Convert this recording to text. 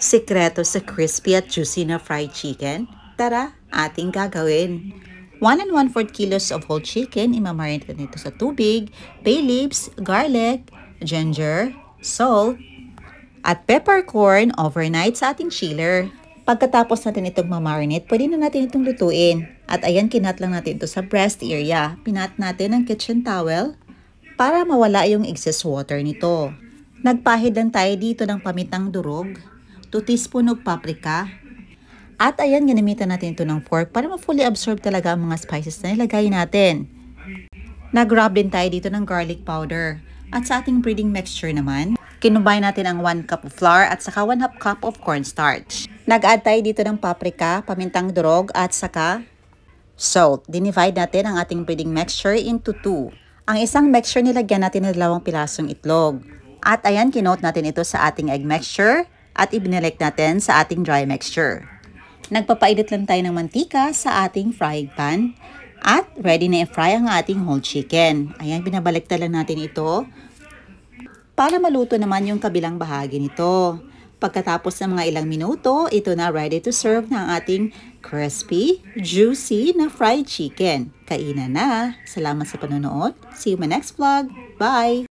Sikreto sa crispy at juicy na fried chicken? Tara, ating gagawin. 1 and 1 4 kilos of whole chicken, imamarint ka nito sa tubig, bay leaves, garlic, ginger, salt, at peppercorn overnight sa ating chiller. Pagkatapos natin itong mamarinate, pwede na natin itong lutuin. At ayan, kinat lang natin ito sa breast area. Pinat natin ang kitchen towel para mawala yung excess water nito. Nagpahid lang tayo dito ng pamitang durog 2 teaspoon of paprika. At ayan, ginamitan natin ito ng fork para ma-fully absorb talaga ang mga spices na ilagay natin. Nag-rub din tayo dito ng garlic powder. At sa ating breeding mixture naman, kinubay natin ang 1 cup of flour at saka 1 half cup of cornstarch. Nag-add tayo dito ng paprika, pamintang durog at saka salt. Dinivide natin ang ating breeding mixture into 2. Ang isang mixture nilagyan natin ng dalawang pirasong itlog. At ayan, kinote natin ito sa ating egg mixture at ibinalik natin sa ating dry mixture. Nagpapainit lang tayo ng mantika sa ating frying pan at ready na i-fry ang ating whole chicken. Ayan, binabalik lang natin ito para maluto naman yung kabilang bahagi nito. Pagkatapos ng mga ilang minuto, ito na ready to serve ng ating crispy, juicy na fried chicken. Kainan na! Salamat sa panonood. See you my next vlog. Bye!